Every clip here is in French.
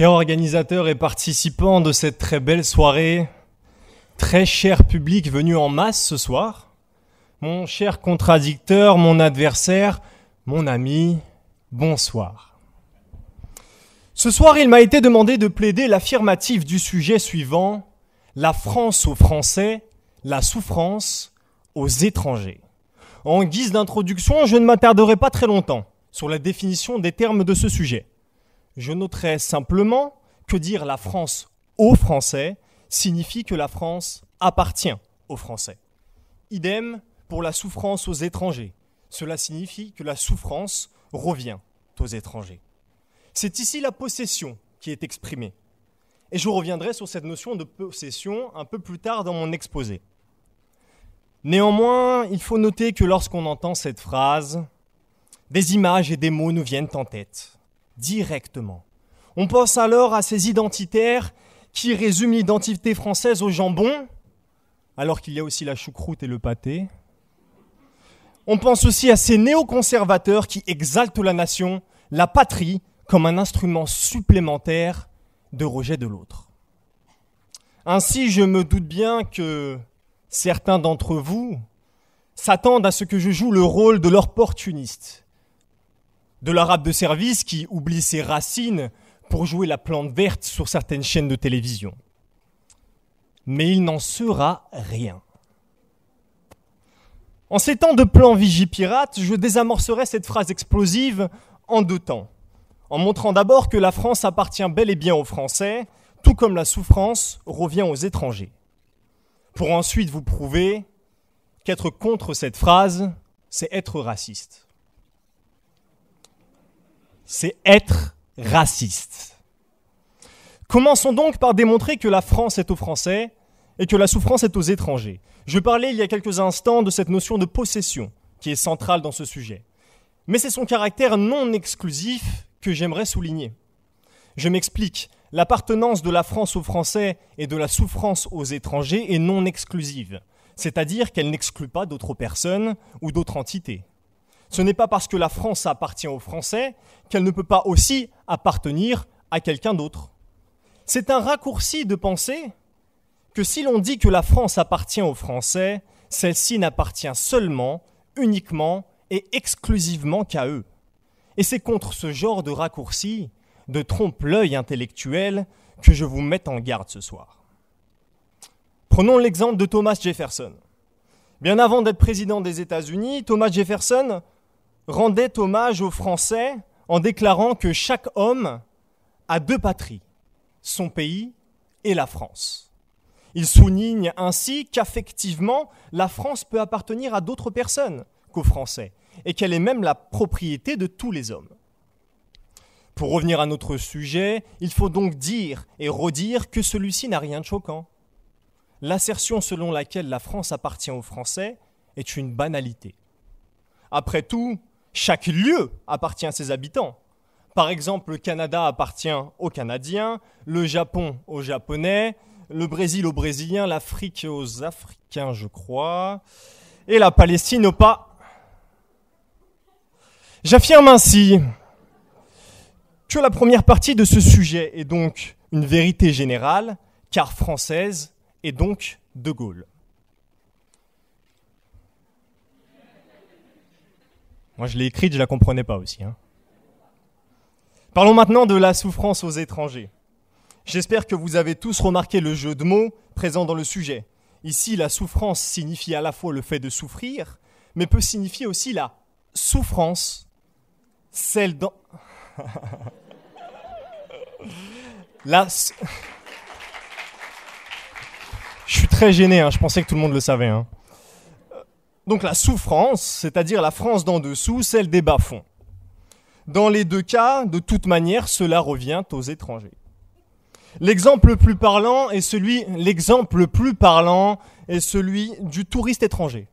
Chers organisateurs et participants de cette très belle soirée, très cher public venu en masse ce soir, mon cher contradicteur, mon adversaire, mon ami, bonsoir. Ce soir, il m'a été demandé de plaider l'affirmative du sujet suivant, la France aux Français, la souffrance aux étrangers. En guise d'introduction, je ne m'attarderai pas très longtemps sur la définition des termes de ce sujet. Je noterai simplement que dire la France aux Français signifie que la France appartient aux Français. Idem pour la souffrance aux étrangers. Cela signifie que la souffrance revient aux étrangers. C'est ici la possession qui est exprimée. Et je reviendrai sur cette notion de possession un peu plus tard dans mon exposé. Néanmoins, il faut noter que lorsqu'on entend cette phrase, des images et des mots nous viennent en tête directement. On pense alors à ces identitaires qui résument l'identité française au jambon, alors qu'il y a aussi la choucroute et le pâté. On pense aussi à ces néoconservateurs qui exaltent la nation, la patrie, comme un instrument supplémentaire de rejet de l'autre. Ainsi, je me doute bien que certains d'entre vous s'attendent à ce que je joue le rôle de l'opportuniste, de l'arabe de service qui oublie ses racines pour jouer la plante verte sur certaines chaînes de télévision. Mais il n'en sera rien. En ces temps de plan Vigipirate, je désamorcerai cette phrase explosive en deux temps, en montrant d'abord que la France appartient bel et bien aux Français, tout comme la souffrance revient aux étrangers, pour ensuite vous prouver qu'être contre cette phrase, c'est être raciste c'est être raciste. Commençons donc par démontrer que la France est aux Français et que la souffrance est aux étrangers. Je parlais il y a quelques instants de cette notion de possession qui est centrale dans ce sujet. Mais c'est son caractère non exclusif que j'aimerais souligner. Je m'explique, l'appartenance de la France aux Français et de la souffrance aux étrangers est non exclusive, c'est-à-dire qu'elle n'exclut pas d'autres personnes ou d'autres entités. Ce n'est pas parce que la France appartient aux Français qu'elle ne peut pas aussi appartenir à quelqu'un d'autre. C'est un raccourci de penser que si l'on dit que la France appartient aux Français, celle-ci n'appartient seulement, uniquement et exclusivement qu'à eux. Et c'est contre ce genre de raccourci, de trompe-l'œil intellectuel, que je vous mette en garde ce soir. Prenons l'exemple de Thomas Jefferson. Bien avant d'être président des États-Unis, Thomas Jefferson rendait hommage aux Français en déclarant que chaque homme a deux patries, son pays et la France. Il souligne ainsi qu'affectivement, la France peut appartenir à d'autres personnes qu'aux Français, et qu'elle est même la propriété de tous les hommes. Pour revenir à notre sujet, il faut donc dire et redire que celui-ci n'a rien de choquant. L'assertion selon laquelle la France appartient aux Français est une banalité. Après tout, chaque lieu appartient à ses habitants. Par exemple, le Canada appartient aux Canadiens, le Japon aux Japonais, le Brésil aux Brésiliens, l'Afrique aux Africains, je crois, et la Palestine aux pas. J'affirme ainsi que la première partie de ce sujet est donc une vérité générale, car française, et donc de Gaulle. Moi, je l'ai écrite, je la comprenais pas aussi. Hein. Parlons maintenant de la souffrance aux étrangers. J'espère que vous avez tous remarqué le jeu de mots présent dans le sujet. Ici, la souffrance signifie à la fois le fait de souffrir, mais peut signifier aussi la souffrance, celle dans... la... Je suis très gêné, hein. je pensais que tout le monde le savait. Hein. Donc la souffrance, c'est-à-dire la France d'en dessous, celle des bas-fonds. Dans les deux cas, de toute manière, cela revient aux étrangers. L'exemple le plus parlant est celui, plus parlant est celui du touriste étranger.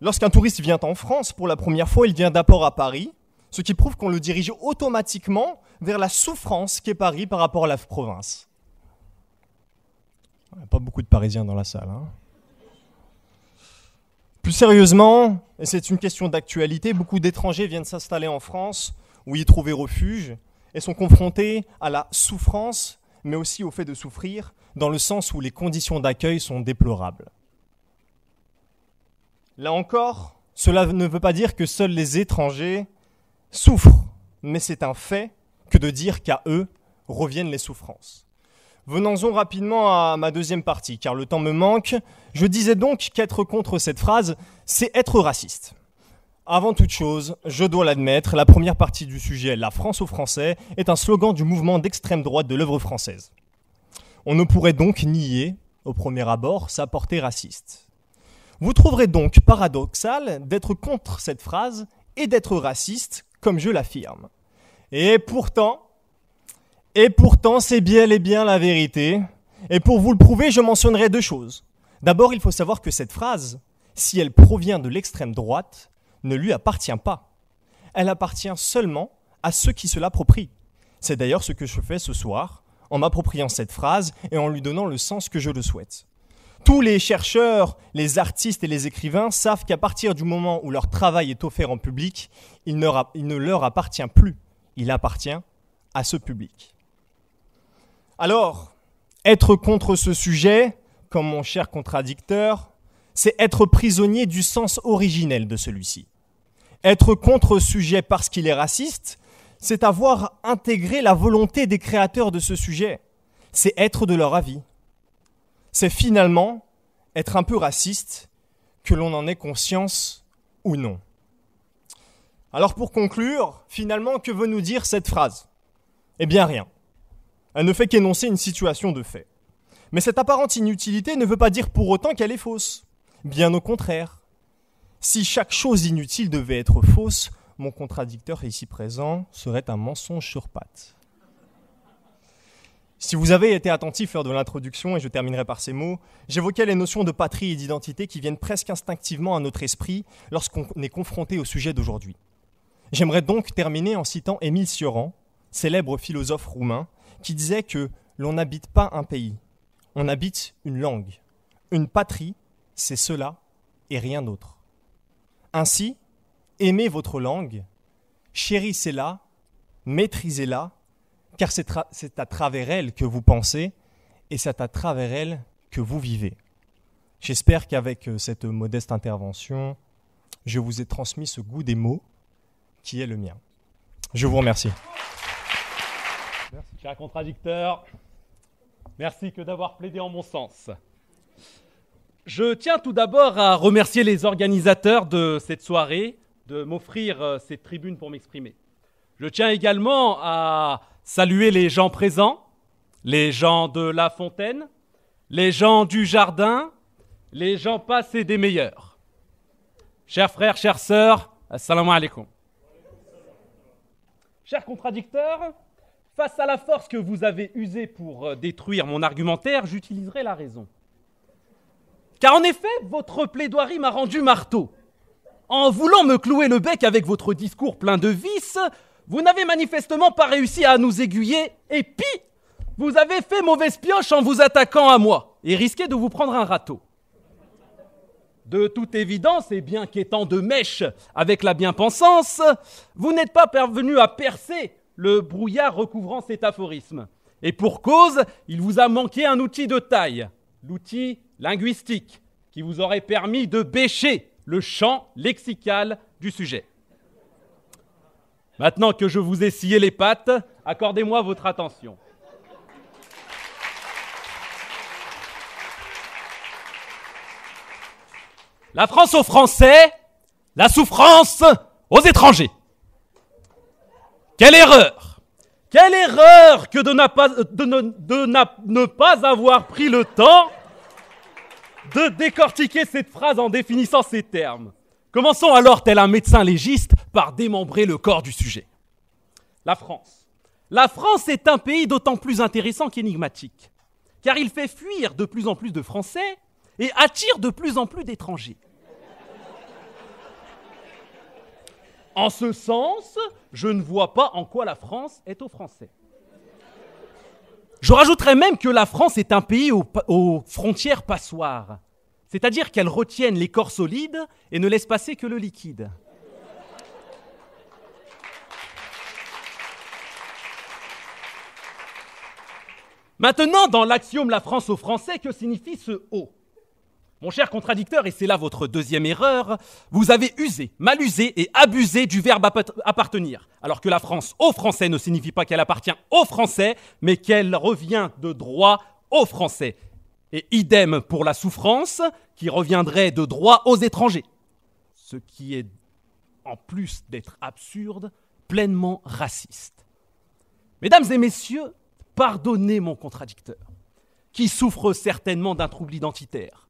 Lorsqu'un touriste vient en France pour la première fois, il vient d'abord à Paris, ce qui prouve qu'on le dirige automatiquement vers la souffrance qu'est Paris par rapport à la province. Il a pas beaucoup de Parisiens dans la salle. Hein plus sérieusement, et c'est une question d'actualité, beaucoup d'étrangers viennent s'installer en France ou y trouver refuge et sont confrontés à la souffrance, mais aussi au fait de souffrir, dans le sens où les conditions d'accueil sont déplorables. Là encore, cela ne veut pas dire que seuls les étrangers souffrent, mais c'est un fait que de dire qu'à eux reviennent les souffrances. Venons-en rapidement à ma deuxième partie, car le temps me manque. Je disais donc qu'être contre cette phrase, c'est être raciste. Avant toute chose, je dois l'admettre, la première partie du sujet, La France aux Français, est un slogan du mouvement d'extrême droite de l'œuvre française. On ne pourrait donc nier, au premier abord, sa portée raciste. Vous trouverez donc paradoxal d'être contre cette phrase et d'être raciste, comme je l'affirme. Et pourtant, et pourtant, c'est bien et bien la vérité. Et pour vous le prouver, je mentionnerai deux choses. D'abord, il faut savoir que cette phrase, si elle provient de l'extrême droite, ne lui appartient pas. Elle appartient seulement à ceux qui se l'approprient. C'est d'ailleurs ce que je fais ce soir, en m'appropriant cette phrase et en lui donnant le sens que je le souhaite. Tous les chercheurs, les artistes et les écrivains savent qu'à partir du moment où leur travail est offert en public, il ne, il ne leur appartient plus, il appartient à ce public. Alors, être contre ce sujet, comme mon cher contradicteur, c'est être prisonnier du sens originel de celui-ci. Être contre sujet parce qu'il est raciste, c'est avoir intégré la volonté des créateurs de ce sujet. C'est être de leur avis. C'est finalement être un peu raciste, que l'on en ait conscience ou non. Alors pour conclure, finalement, que veut nous dire cette phrase Eh bien rien. Elle ne fait qu'énoncer une situation de fait. Mais cette apparente inutilité ne veut pas dire pour autant qu'elle est fausse. Bien au contraire. Si chaque chose inutile devait être fausse, mon contradicteur ici présent serait un mensonge sur pattes. Si vous avez été attentif lors de l'introduction, et je terminerai par ces mots, j'évoquais les notions de patrie et d'identité qui viennent presque instinctivement à notre esprit lorsqu'on est confronté au sujet d'aujourd'hui. J'aimerais donc terminer en citant Émile Cioran, célèbre philosophe roumain, qui disait que l'on n'habite pas un pays, on habite une langue. Une patrie, c'est cela et rien d'autre. Ainsi, aimez votre langue, chérissez-la, maîtrisez-la, car c'est, à travers elle que vous pensez et c'est à travers elle que vous vivez. J'espère qu'avec euh, cette modeste intervention, je vous ai transmis ce goût des mots qui est le mien. Je vous remercie. Cher contradicteur, merci que d'avoir plaidé en mon sens. Je tiens tout d'abord à remercier les organisateurs de cette soirée de m'offrir euh, cette tribune pour m'exprimer. Je tiens également à saluer les gens présents, les gens de La Fontaine, les gens du jardin, les gens passés des meilleurs. Chers frères, chères sœurs, assalamu alaikum. Chers contradicteurs, Face à la force que vous avez usée pour euh, détruire mon argumentaire, j'utiliserai la raison. Car en effet, votre plaidoirie m'a rendu marteau. En voulant me clouer le bec avec votre discours plein de vices, vous n'avez manifestement pas réussi à nous aiguiller, et pis, vous avez fait mauvaise pioche en vous attaquant à moi, et risqué de vous prendre un râteau. De toute évidence, et bien qu'étant de mèche avec la bien-pensance, vous n'êtes pas parvenu à percer le brouillard recouvrant cet aphorisme. Et pour cause, il vous a manqué un outil de taille, l'outil linguistique, qui vous aurait permis de bêcher le champ lexical du sujet. Maintenant que je vous ai scié les pattes, accordez-moi votre attention. La France aux Français, la souffrance aux étrangers. Quelle erreur Quelle erreur que de, ne, ne pas avoir pris le temps de décortiquer cette phrase en définissant ses termes. Commençons alors, tel un médecin légiste, par démembrer le corps du sujet. La France. La France est un pays d'autant plus intéressant qu'énigmatique, car il fait fuir de plus en plus de Français et attire de plus en plus d'étrangers. En ce sens, je ne vois pas en quoi la France est aux Français. Je rajouterais même que la France est un pays aux, frontières passoires, c'est-à-dire qu'elle retienne les corps solides et ne laisse passer que le liquide. Maintenant, dans l'axiome La France aux Français, que signifie ce haut? Mon cher contradicteur, et c'est là votre deuxième erreur, vous avez usé, mal usé et abusé du verbe appartenir. Alors que la France aux Français ne signifie pas qu'elle appartient aux Français, mais qu'elle revient de droit aux Français. Et idem pour la souffrance, qui reviendrait de droit aux étrangers. Ce qui est, en plus d'être absurde, pleinement raciste. Mesdames et messieurs, pardonnez mon contradicteur, qui souffre certainement d'un trouble identitaire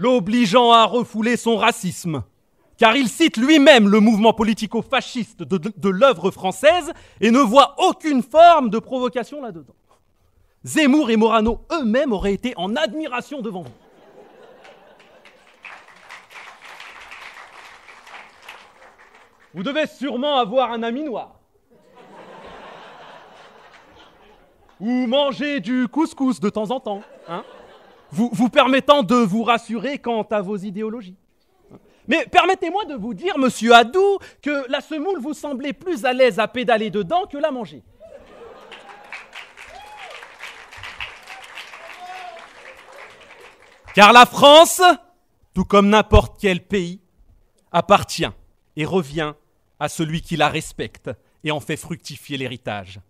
l'obligeant à refouler son racisme. Car il cite lui-même le mouvement politico-fasciste de, l'œuvre française et ne voit aucune forme de provocation là-dedans. Zemmour et Morano eux-mêmes auraient été en admiration devant vous. Vous devez sûrement avoir un ami noir. Ou manger du couscous de temps en temps, hein vous, permettant de vous rassurer quant à vos idéologies. Mais permettez-moi de vous dire, monsieur Hadou, que la semoule vous semblait plus à l'aise à pédaler dedans que la manger. Car la France, tout comme n'importe quel pays, appartient et revient à celui qui la respecte et en fait fructifier l'héritage.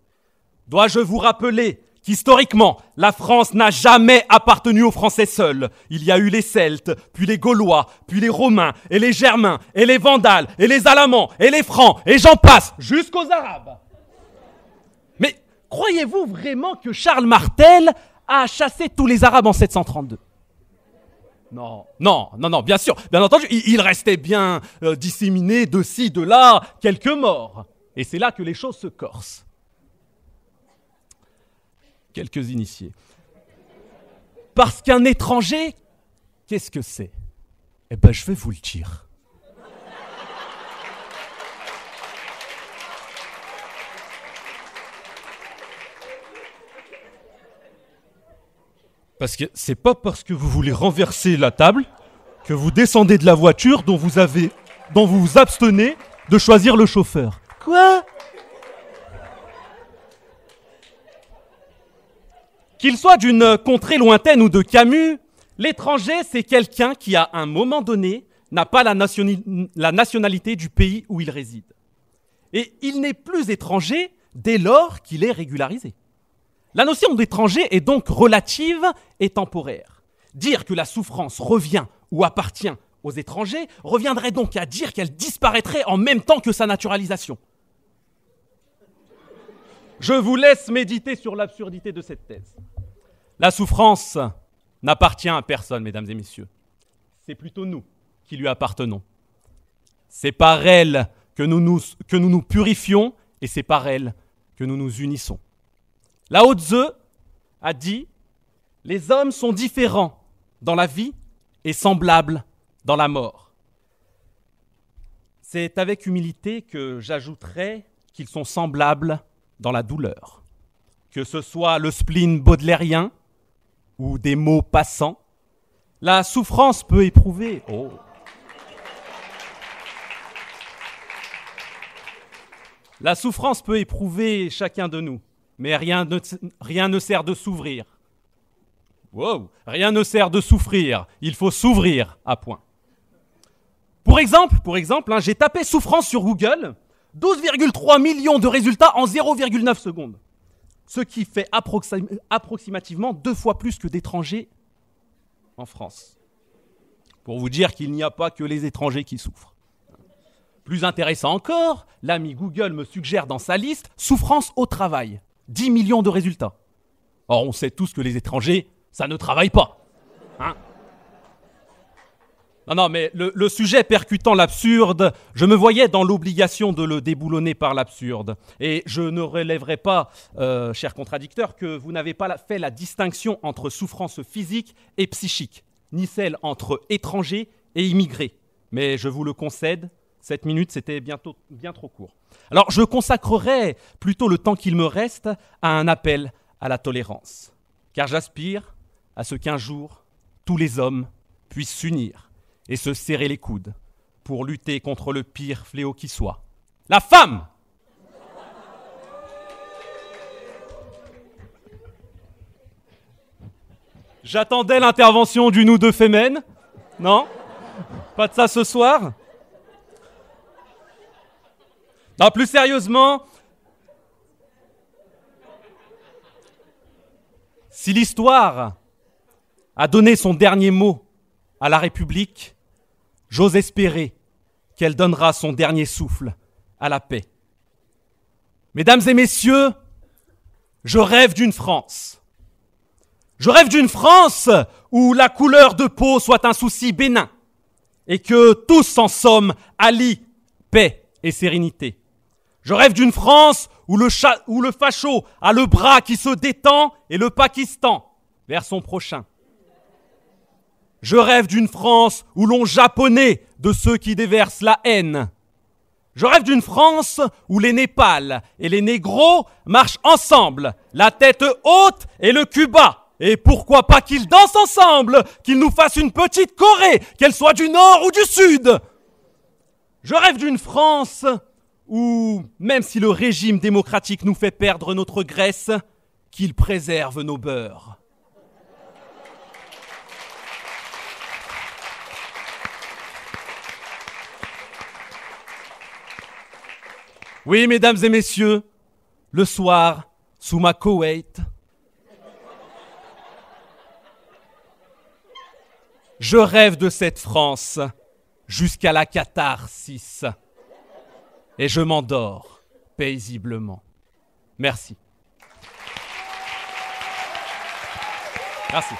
Dois-je vous rappeler Historiquement, la France n'a jamais appartenu aux Français seuls. Il y a eu les Celtes, puis les Gaulois, puis les Romains, et les Germains, et les Vandales, et les Alamans, et les Francs, et j'en passe, jusqu'aux Arabes. Mais croyez-vous vraiment que Charles Martel a chassé tous les Arabes en 732 non, non, non, non, bien sûr, bien entendu, il, restait bien euh, disséminé de ci, de là, quelques morts. Et c'est là que les choses se corsent quelques initiés. Parce qu'un étranger, qu'est-ce que c'est Eh ben, je vais vous le dire. Parce que c'est pas parce que vous voulez renverser la table que vous descendez de la voiture dont vous avez, dont vous vous abstenez de choisir le chauffeur. Quoi Qu'il soit d'une contrée lointaine ou de Camus, l'étranger, c'est quelqu'un qui, à un moment donné, n'a pas la, nationalité du pays où il réside. Et il n'est plus étranger dès lors qu'il est régularisé. La notion d'étranger est donc relative et temporaire. Dire que la souffrance revient ou appartient aux étrangers reviendrait donc à dire qu'elle disparaîtrait en même temps que sa naturalisation. Je vous laisse méditer sur l'absurdité de cette thèse. La souffrance n'appartient à personne, mesdames et messieurs. C'est plutôt nous qui lui appartenons. C'est par elle que nous nous, que nous nous purifions et c'est par elle que nous nous unissons. Lao Tzu a dit Les hommes sont différents dans la vie et semblables dans la mort. C'est avec humilité que j'ajouterai qu'ils sont semblables dans la douleur. Que ce soit le spleen baudelairien ou des mots passants, la souffrance peut éprouver. Oh. La souffrance peut éprouver chacun de nous, mais rien ne, sert de s'ouvrir. Wow, rien ne sert de souffrir, il faut s'ouvrir à point. Pour exemple, pour exemple hein, j'ai tapé souffrance sur Google 12,3 millions de résultats en 0,9 secondes. Ce qui fait approximativement deux fois plus que d'étrangers en France. Pour vous dire qu'il n'y a pas que les étrangers qui souffrent. Plus intéressant encore, l'ami Google me suggère dans sa liste souffrance au travail. 10 millions de résultats. Or, on sait tous que les étrangers, ça ne travaille pas. Hein non, non, mais le, sujet percutant l'absurde, je me voyais dans l'obligation de le déboulonner par l'absurde. Et je ne relèverai pas, euh, cher contradicteur, que vous n'avez pas fait la distinction entre souffrance physique et psychique, ni celle entre étrangers et immigrés. Mais je vous le concède, cette minute, c'était bien trop court. Alors je consacrerai plutôt le temps qu'il me reste à un appel à la tolérance, car j'aspire à ce qu'un jour tous les hommes puissent s'unir et se serrer les coudes pour lutter contre le pire fléau qui soit, la femme J'attendais l'intervention d'une ou deux fémènes. Non Pas de ça ce soir Non, plus sérieusement, si l'histoire a donné son dernier mot à la République, J'ose espérer qu'elle donnera son dernier souffle à la paix. Mesdames et messieurs, je rêve d'une France. Je rêve d'une France où la couleur de peau soit un souci bénin et que tous en somme allient paix et sérénité. Je rêve d'une France où le, où le facho a le bras qui se détend et le Pakistan vers son prochain. Je rêve d'une France où l'on japonais de ceux qui déversent la haine. Je rêve d'une France où les Népals et les Négros marchent ensemble, la tête haute et le cuba. Et pourquoi pas qu'ils dansent ensemble, qu'ils nous fassent une petite Corée, qu'elle soit du nord ou du sud. Je rêve d'une France où, même si le régime démocratique nous fait perdre notre Grèce, qu'il préserve nos beurs. Oui, mesdames et messieurs, le soir, sous ma Koweït, je rêve de cette France jusqu'à la catharsis. Et je m'endors paisiblement. Merci. Merci.